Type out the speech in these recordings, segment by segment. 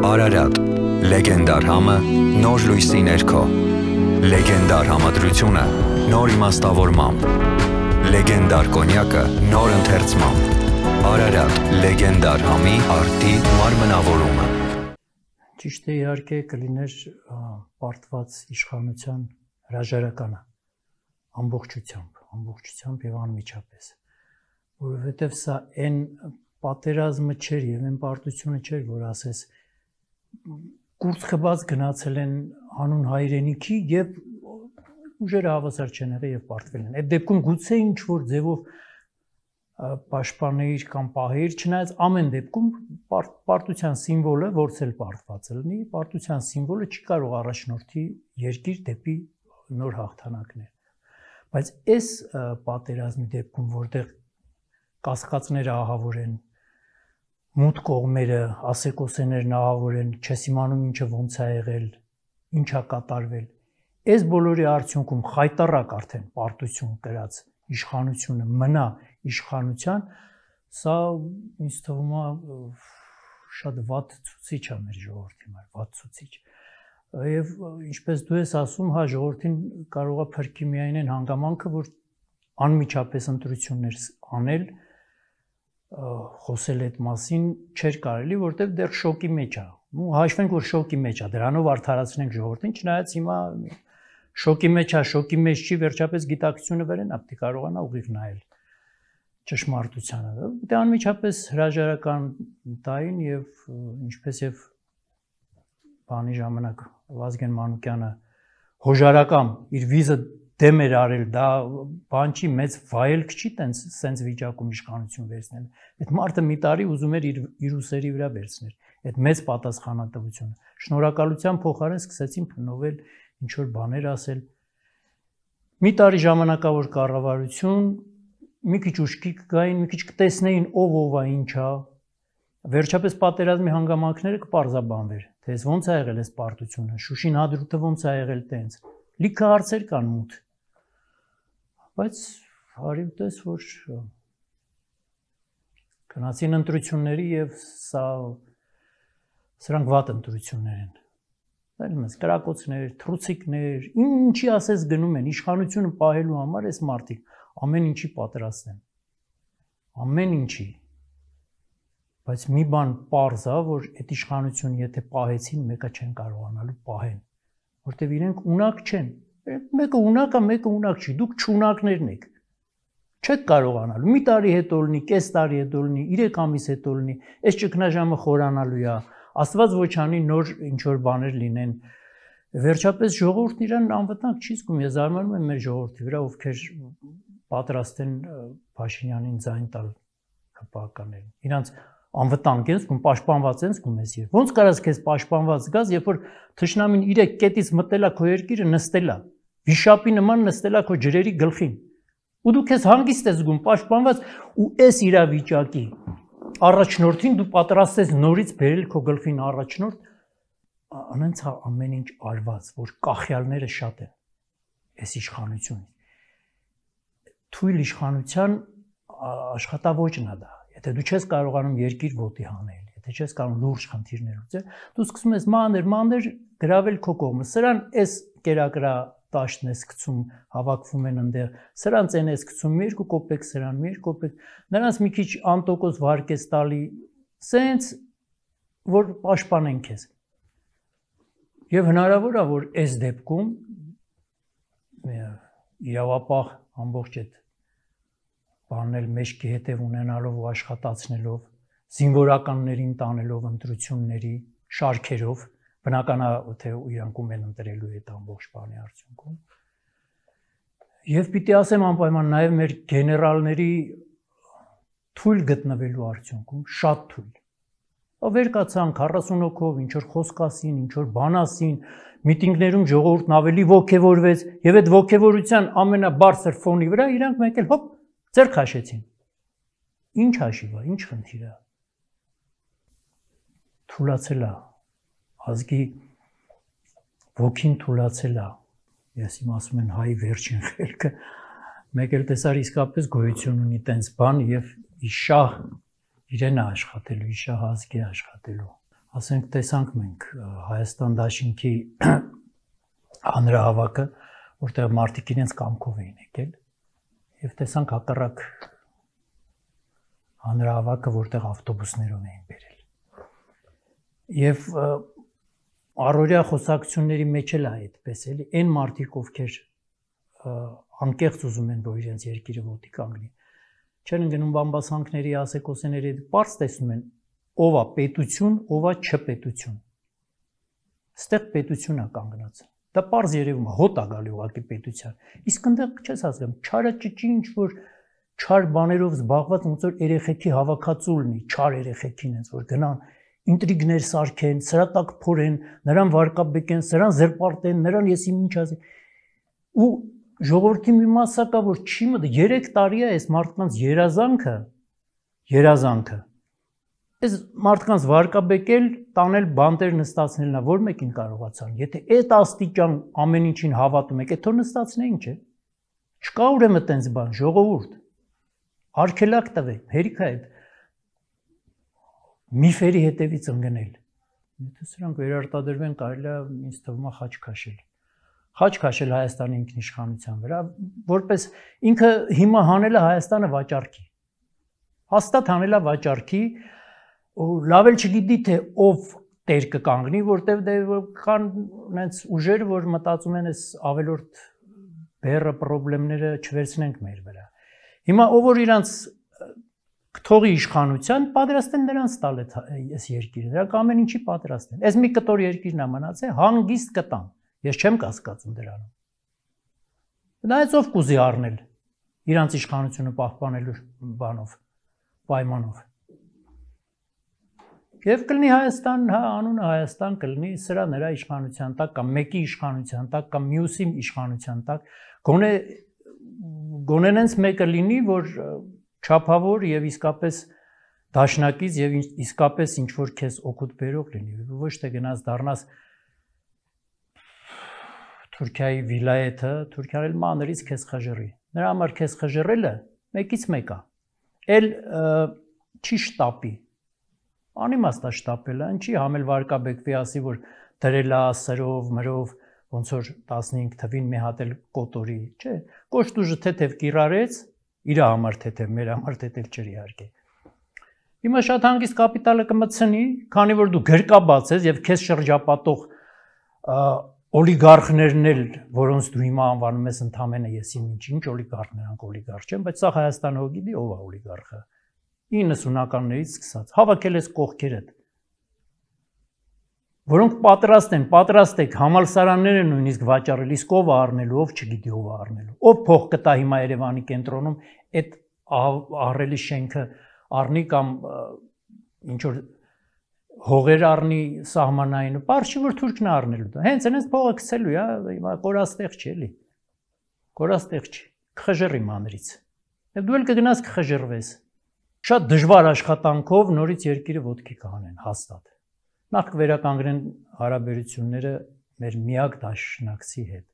Արարատ, լեգենդար համը նոր լույսի ներքո։ Լեգենդար համադրությունը նոր իմաստավորմամբ։ Լեգենդար կոնյակը նոր ընթերցմամբ։ Արարատ, լեգենդար համի արտի մարմնավորումը։ Ճիշտ է, իհարկե կլիներ պարտված իշխանության հրաժարականը ամբողջությամբ, ամբողջությամբ եւ անմիջապես որովհետև սա այն պատերազմը չէր եւ այն պարտությունը չէր, որ ասես կուրց խբած գնացել են հանուն հայրենիքի եւ ուժերը հավասար չեն եղել եւ պարտվել են։ Այդ դեպքում գուցե ինչ որ ձևով պաշտպանեիր կամ պահեիր, չնայած ամեն դեպքում պարտության սիմվոլը որցել պարտված լինի, պարտության սիմվոլը չի կարող առաջնորդի երկիր դեպի նոր հաղթանակներ։ Բայց այս պատերազմի դեպքում, որտեղ կասկածները ահավոր են, մուտ կողմերը ասեկոսեներ նահավոր են, չես իմանում ինչը ոնց է եղել, ինչա կատարվել։ Այս բոլորի արդյունքում խայտարակ արդեն պարտություն կրած իշխանությունը մնա իշխանության, սա ինձ թվում է շատ վատ ցուցիչ է մեր ժողովրդի համար, վատ ցուցիչ։ Եվ ինչպես դու ես ասում, հա ժողովրդին կարող է փրկի միայն այն հանգամանքը, որ անմիջապես ընտրություններ անել, խոսել այդ մասին չէր կարելի, որովհետև դեռ շոկի մեջ է։ Ու հաշվենք, որ շոկի մեջ է, դրանով արդարացնենք ժողովրդին, չնայած հիմա շոկի մեջ է, շոկի մեջ չի, վերջապես գիտակցությունը վերեն ապտի կարողանա ուղիղ նայել ճշմարտությանը։ Դե անմիջապես հրաժարական տային եւ ինչպես եւ բանի ժամանակ Վազգեն Մանուկյանը հոժարակամ իր վիզը դեմ էր արել դա բան չի մեծ վայելք չի տենց սենց վիճակում իշխանություն վերցնել այդ մարդը մի տարի ուզում էր իր իր ուսերի վրա վերցնել այդ մեծ պատասխանատվությունը շնորհակալության փոխարեն սկսեցին փնովել ինչ որ բաներ ասել մի տարի ժամանակավոր կառավարություն մի քիչ ուշքի կգային մի քիչ կտեսնեին ով ով է ինչա Վերջապես պատերազմի հանգամանքները կպարզաբանվեր, թե ոնց է եղել այս պարտությունը, Շուշին հադրութը ոնց է եղել տենց։ Լիքը հարցեր կան մութ։ Բայց հարի ուտես, որ գնացին ընտրությունների եւ սա սրանք վատ ընտրություններ են։ Այլ մեզ կրակոցներ, թրուցիկներ, ինչի ասես գնում են իշխանությունը պահելու համար այս մարդիկ ամեն ինչի պատրաստ են։ Ամեն ինչի։ Բայց մի բան པարզ է, որ այդ իշխանությունը եթե պահեցին, մեկը չեն կարողանալու պահեն, որտեվ իրենք ունակ չեն, Մեկը ունակ է, մեկը ունակ չի, դուք ճունակներն եք։ Չեք կարողանալու։ Մի տարի հետո լինի, կես տարի հետո լինի, 3 ամիս հետո լինի, այս ճգնաժամը խորանալու է։ Աստված ոչ անի նոր ինչ որ բաներ լինեն։ Վերջապես ժողովուրդն իրան անվտանգ չի զգում։ Ես զարմանում եմ մեր ժողովրդի վրա, ովքեր պատրաստ են Փաշինյանին ձայն տալ հպականներին։ Իրանց անվտանգ ես, գում պաշտպանված ես, գում ես երբ։ Ոնց կարաս քեզ պաշտպանված գաս, երբ որ թշնամին իր կետից մտելա քո երկիրը նստելա։ Վիշապի նման նստելա քո ջրերի գլխին։ Ու դու քեզ հանգիստ ես գում պաշտպանված ու այս իրավիճակի առաջնորդին դու պատրաստ ես նորից բերել քո գլխին առաջնորդ անենց ամեն ինչ արված, որ կախյալները շատ են այս իշխանությունից։ Թույլ իշխանության աշխատավոճն է դա Եթե դու չես կարողանում երկիր ոտի հանել, եթե չես կարող լուրջ խնդիրներ լուծել, դու սկսում ես մանր, մանր գravel քո կողմը։ Սրան էս կերակրա տաշն ես գցում, հավաքվում են այնտեղ։ Սրանց են ես գցում 2 կոպեկ, սրան 1 կոպեկ։ Նրանց մի քիչ անտոկոս վարկես տալի, սենց որ պաշտպանեն քեզ։ Եվ հնարավոր է որ այս դեպքում իրավապահ ամբողջ այդ բանել մեջքի հետև ունենալով ու աշխատացնելով, զինվորականներին տանելով ընտրությունների շարքերով, բնականա թե իրանք ում են ընտրելու այդ ամբողջ բանի արդյունքում։ Եվ պիտի ասեմ անպայման նաև մեր գեներալների թույլ գտնվելու արդյունքում, շատ թույլ վերկացան 40 հոգով, ինչ որ խոսք ասին, ինչ որ բան ասին, միտինգներում ժողովուրդն ավելի ողքեվորվեց եւ այդ ողքեվորության ամենաբարձր ֆոնի վրա իրանք մեկ էլ հոպ Ձեր քաշեցին։ Ինչ հաշիվա, ինչ խնդիր է։ Թուլացել է ազգի ոգին թուլացել է։ Ես իմ ասում են հայ վերջին խելքը մեկ էլ տեսար իսկապես գոյություն ունի տենց բան եւ իշահ իրեն է աշխատելու, իշահ ազգի աշխատելու։ Ասենք տեսանք մենք Հայաստան դաշինքի հանրահավաքը, որտեղ մարդիկ իրենց կամքով էին եկել եւ տեսանք հակառակ հանրահավաքը, որտեղ ավտոբուսներով էին բերել։ Եվ առօրյա խոսակցությունների մեջ էլ է այդպես էլի, այն մարդիկ, ովքեր անկեղծ ուզում են, որ իրենց երկիրը ոտի կանգնի, չեն գնում բամբասանքների, ասեկոսեների, པարզ տեսնում են, ով է պետություն, ով է չպետություն։ Ստեղ պետությունն է կանգնած։ Դա པարզ երևում է, հոտ է գալի ուղակի պետության։ Իսկ այնտեղ չես հասկանում, չարը ճիճի ինչ որ չար բաներով զբաղված ոնց որ երեխեքի հավաքածուլնի, չար երեխեքին ոնց որ գնան ինտրիգներ սարքեն, սրատակ փորեն, նրան վարկաբեկեն, սրան զերպարտեն, նրան ես իմ ինչ ասի։ Ու ժողովրդի մի մասը կա որ չի մտա 3 տարի է այս մարդկանց երազանքը, երազանքը Այս մարդկանց վարկաբեկել, տանել բանտեր նստացնելն է, որ մեկին կարողացան։ Եթե այդ աստիճան ամեն ինչին հավատում եք, այդօր նստացնեին, չէ՞։ Չկա ուրեմն այտենց բան, ժողովուրդ։ Արքելակ տվեք, հերիք է այդ միֆերի հետևից ընկնել։ Եթե սրանք վերարտադրվեն, կարելի է ինձ թվում է խաչ քաշել խաչ քաշել Հայաստանի ինքնիշխանության վրա, որպես ինքը հիմա հանելը Հայաստանը վաճառքի։ Հաստատ հանելա վաճառքի, լավ էլ չգիտի թե ով տեր կկանգնի, որտեվ դե կան այնց ուժեր, որ մտածում են այս ավելորդ բերը խնդիրները չվերցնենք մեր վրա։ Հիմա ով որ իրանց թողի իշխանության, պատրաստ են նրանց տալ այս երկիրը։ Դրանք ամեն ինչի պատրաստ են։ Այս մի կտոր երկիրն ամանած է, հանգիստ կտան։ Ես չեմ կասկածում դրանում։ Նայած ով կուզի առնել իրանց իշխանությունը պահպանելու բանով, պայմանով։ Եվ կլինի Հայաստան, հա, անունը Հայաստան կլինի սրա նրա իշխանության տակ կամ մեկի իշխանության տակ կամ մյուսի իշխանության տակ։ Գոնե գոնե նենց մեկը լինի, որ չափավոր եւ իսկապես դաշնակից եւ իսկապես ինչ որ քեզ օգուտ բերող լինի, ոչ թե գնաս դառնաս Թուրքիայի վիլայեթը, Թուրքիան էլ մանրից քեզ խժռի։ Նրա համար քեզ խժռելը մեկից մեկ է։ Էլ չի շտապի, անիմաստ է շտապել, այն չի համել վարկաբեկվի ասի, որ դրելա սրով, մրով, ոնց որ 15 թվին մի հատ էլ կոտորի, չէ։ Կոշտուժը թեթև կիրառեց, իր համար թեթև, մեր համար թեթև չէր իհարկե։ Հիմա շատ հանգիստ կապիտալը կմցնի, քանի որ դու գրկաբաց ես եւ քեզ շրջապատող օլիգարխներն էլ, որոնց դու հիմա անվանում ես ընդամենը եսիմինչ, ինչ օլիգարխ, նրանք օլիգարխ չեն, բայց սա Հայաստանը հոգի դի ով է օլիգարխը։ 90-ականներից սկսած, հավաքել ես կողքերդ որոնք պատրաստ են, պատրաստ եք համալսարանները նույնիսկ վաճառել, իսկ ով առնելու, ով չգիտի ով առնելու։ Ով փող կտա հիմա Երևանի կենտրոնում այդ առելի շենքը առնի կամ ինչ որ հողեր առնի սահմանային, բարձի որ թուրքն է առնելու դա։ Հենց այնպես փողը գցելու, հա, հիմա կորաստեղ չի էլի։ Կորաստեղ չի։ Կխժռի մանրից։ Դու էլ կգնաս կխժռվես շատ դժվար աշխատանքով նորից երկիրը ոդքի կհանեն հաստատ։ Նախ վերականգնեն հարաբերությունները մեր միակ դաշնակցի հետ։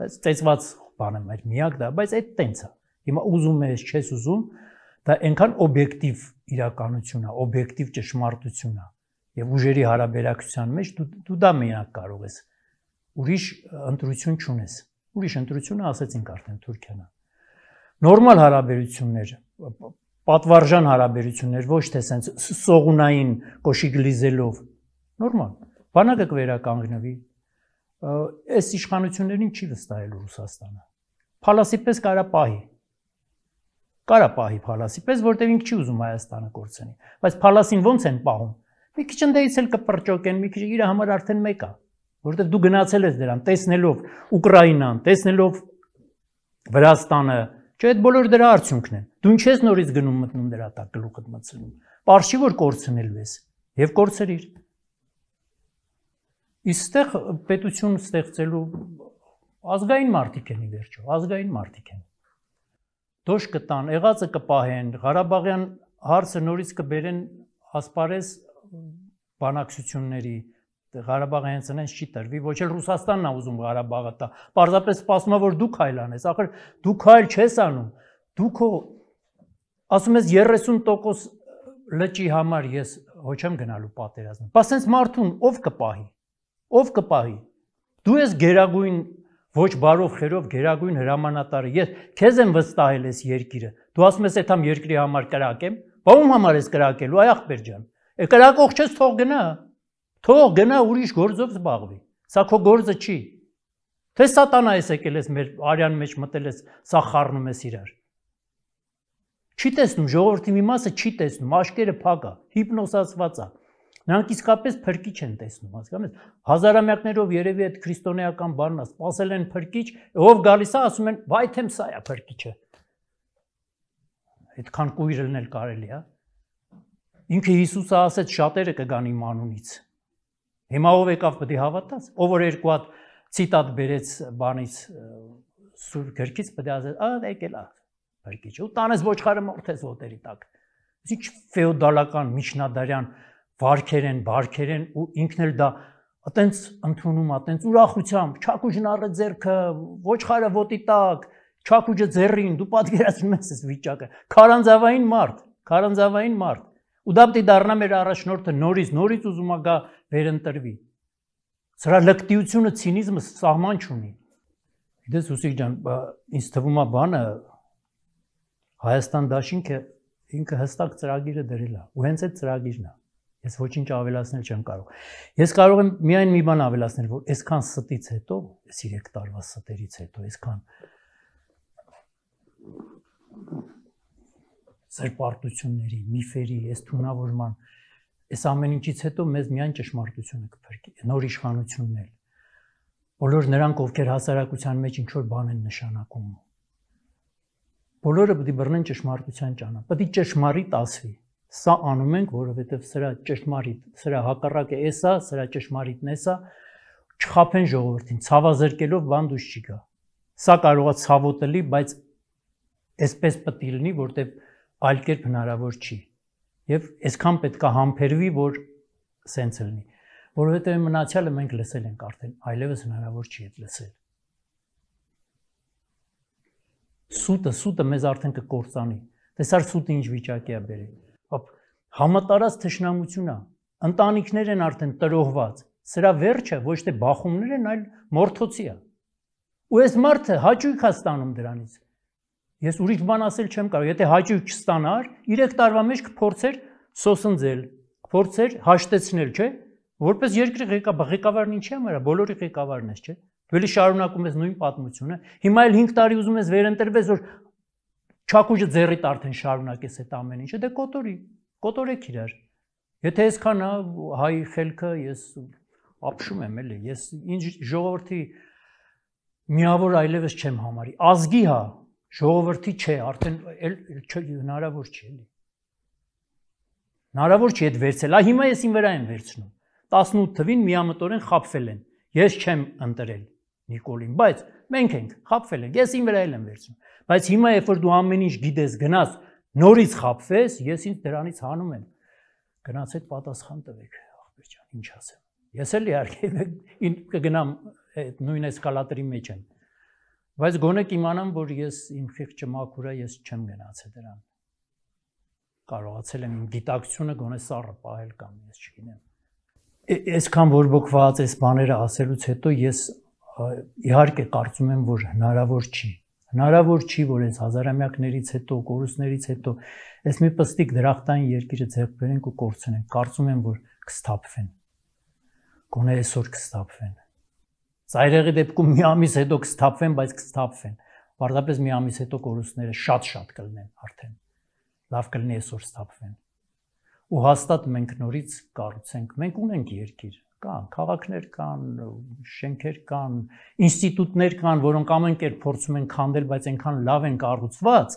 Բայց ծեծված բան է մեր միակ դա, բայց այդ տենց է։ Հիմա ուզում ես, չես ուզում, դա այնքան օբյեկտիվ իրականություն է, օբյեկտիվ ճշմարտություն է։ Եվ ուժերի հարաբերակցության մեջ դու դու դա միակ կարող ես։ Ուրիշ ընտրություն չունես։ Ուրիշ ընտրությունը ասացինք արդեն Թուրքիան։ Նորմալ հարաբերություններ պատվարժան հարաբերություններ, ոչ թե սենց սողունային կոշիկ լիզելով։ Նորմալ։ Բանակը կվերականգնվի։ Այս իշխանություններին չի վստահելու Ռուսաստանը։ Փալասի պես կարա պահի։ Կարա պահի փալասի պես, որտեղ ինք չի ուզում Հայաստանը կորցնի։ Բայց փալասին ո՞նց են պահում։ Մի քիչ ընդեից էլ կպրճոկեն, մի քիչ իր համար արդեն մեկ է, որտեղ դու գնացել ես դրան, տեսնելով Ուկրաինան, տեսնելով Վրաստանը, չէ՞ այդ բոլոր դրա արդյունքն է դու ինչ ես նորից գնում մտնում դրա տակ գլուխդ մցնում։ Պարշի որ կորցնելու ես եւ կորցրիր։ Իստեղ պետություն ստեղծելու ազգային մարտիկ են ի վերջո, ազգային մարտիկ են։ Դոշ կտան, եղածը կպահեն, Ղարաբաղյան հարցը նորից կբերեն ասպարես բանակցությունների, Ղարաբաղը հենց այնպես չի տրվի, ոչ էլ Ռուսաստանն է ուզում Ղարաբաղը տա։ Պարզապես սպասում է, որ դու քայլանես, ախր դու քայլ չես անում։ Դու քո ասում ես 30% լճի համար ես ոչ եմ գնալու պատերազմ։ Բա սենց մարդուն ով կպահի։ Ով կպահի։ Դու ես գերագույն ոչ բարով խերով գերագույն հրամանատարը։ Ես քեզ եմ վստահել այս երկիրը։ Դու ասում ես այդամ երկրի համար կրակ եմ։ Բա ում համար ես կրակելու, այ ախպեր ջան։ Է կրակող չես թող գնա։ Թող գնա ուրիշ գործով զբաղվի։ Սա քո գործը չի։ Թե սատանա ես եկել ես մեր արյան մեջ մտել ես, սա խառնում ես իրար։ Չի տեսնում, ժողովրդի մի մասը չի տեսնում, աշկերը փակ է, հիպնոսացված է։ Նրանք իսկապես փրկիչ են տեսնում, հասկանու՞մ։ Հազարամյակներով երևի այդ քրիստոնեական բանն է, սпасել են փրկիչ, ով գալիս է, ասում են, «Վայ թեմ սա է փրկիչը»։ Այդքան կույր լինել կարելի է։ Ինքը Հիսուսը ասաց, շատերը կգան իմ անունից։ Հիմա ով եկավ պետք է հավատաս, ով որ երկու հատ ցիտատ բերեց բանից սուր գրքից պետք է ասել, «Ա, եկել է» վարկիչ ու տանես ոչխարը մորթես ոտերի տակ։ Ինչ ֆեոդալական միջնադարյան վարքեր են, բարքեր են ու ինքն էլ դա այտենց ընդունում, այտենց ուրախությամբ, չակուժն առը ձերքը, ոչխարը ոտի տակ, չակուժը ձեռին, դու պատկերացնում ես այս վիճակը։ Քարանձավային մարդ, քարանձավային մարդ։ Ու դա պետք է դառնա մեր առաջնորդը նորից, նորից ուզում է գա վերընտրվի։ Սրա լկտիությունը, ցինիզմը սահման չունի։ Գիտես, Հուսիկ ջան, ինձ թվում է բանը Հայաստան դաշինքը ինքը հստակ ծրագիրը դրել է ու հենց այդ ծրագիրն է ես ոչինչ ավելացնել չեմ կարող ես կարող եմ միայն մի բան ավելացնել որ այսքան ստից հետո այս 3 տարվա ստերից հետո այսքան սրբարտությունների միֆերի այս թունավորման այս ամեն ինչից հետո մեզ միայն ճշմարտությունը կփրկի նոր իշխանությունն էլ բոլոր նրանք ովքեր հասարակության մեջ ինչ որ բան են նշանակում բոլորը պետք է բռնեն ճշմարտության ճանապարհ։ Պետք է ճշմարիտ ասվի։ Սա անում ենք, որովհետև սրա ճշմարիտ, սրա հակառակը էսա, սրա ճշմարիտն էսա, չխափեն ժողովրդին, ցավազերկելով բան դուս չի գա։ Սա կարողա ցավոտելի, բայց այսպես պետք է լինի, որտեվ այլ կերպ հնարավոր չի։ Եվ այսքան պետքա համբերվի, որ սենց լինի։ Որովհետև մնացյալը մենք լսել ենք արդեն, այլևս հնարավոր չի այդ լսել։ սուտը, սուտը մեզ արդեն կկործանի։ Տեսար դե սուտը ինչ վիճակի է բերել։ Համատարած թշնամություն է։ Ընտանիքներ են արդեն տրոհված։ Սրա վերջը ոչ թե բախումներ են, այլ մորթոցի է։ Ու այս մարդը հաճույք է ստանում դրանից։ Ես ուրիշ բան ասել չեմ կարող։ Եթե հաճույք չստանար, 3 տարվա մեջ կփորձեր սոսնձել, կփորձեր հաշտեցնել, չէ՞, որպես երկրի ղեկավար, ղեկավարն ինչի՞ համար է, բոլորի ղեկավարն է, չէ՞ Դու էլի շարունակում ես նույն պատմությունը։ Հիմա էլ 5 տարի ուզում ես վերընտրվես, որ չակուճը ձեռիդ արդեն շարունակես այդ ամեն ինչը, դե կոտորի, կոտորեք իրար։ Եթե այսքան հայ խելքը ես ապշում եմ էլի, ես ինչ ժողովրդի միավոր այլևս չեմ համարի։ Ազգի հա, ժողովրդի չէ, արդեն էլ հնարավոր չի էլի։ Հնարավոր չի այդ վերցել։ Ա հիմա ես ին վրա եմ վերցնում։ 18 թվին միամտորեն խապվել են։ Ես չեմ ընտրել։ Նիկոլին, բայց մենք ենք խապվել ենք, ես ին վրա եմ վերցնում։ Բայց հիմա երբ որ դու ամեն ինչ գիտես, գնաս նորից խապվես, ես ինձ դրանից հանում եմ։ Գնացեք պատասխան տվեք, ախպեր ջան, ինչ ասեմ։ Ես էլ իհարկե կգնամ այդ նույն էսկալատորի մեջ եմ։ Բայց գոնե կիմանամ, որ ես իմ խիղճը մաքուրա, ես չեմ գնացել դրան։ Կարողացել եմ իմ գիտակցությունը գոնե սառը պահել կամ ես չգիտեմ։ Այսքան որ բոկված այս բաները ասելուց հետո ես իհարկե կարծում եմ, որ հնարավոր չի։ Հնարավոր չի, որ այս հազարամյակներից հետո, կորուսներից հետո այս մի պստիկ դրախտային երկիրը ձեռք բերենք ու կորցնենք։ Կարծում եմ, որ կստապվեն։ Գոնե այսօր կստապվեն։ Ծայրեղի դեպքում մի ամիս հետո կստապվեն, բայց կստապվեն։ Պարզապես մի ամիս հետո կորուսները շատ-շատ կլինեն արդեն։ Լավ կլինի այսօր ստապվեն։ Ու հաստատ մենք նորից կառուցենք։ Մենք ունենք երկիր կան, քաղաքներ կան, շենքեր կան, ինստիտուտներ կան, որոնք ամեն կերպ փորձում են քանդել, բայց այնքան լավ են կառուցված,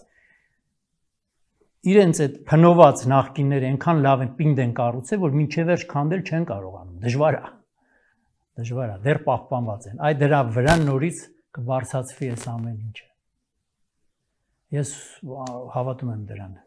իրենց այդ փնոված նախկինները այնքան լավ են պինդ են կառուցել, որ ոչ վերջ քանդել չեն կարողանում։ Դժվար է։ Դժվար է, դեռ պահպանված են։ Այդ դրա վրա նորից կբարձացվի այս ամեն ինչը։ Ես հավատում եմ դրան։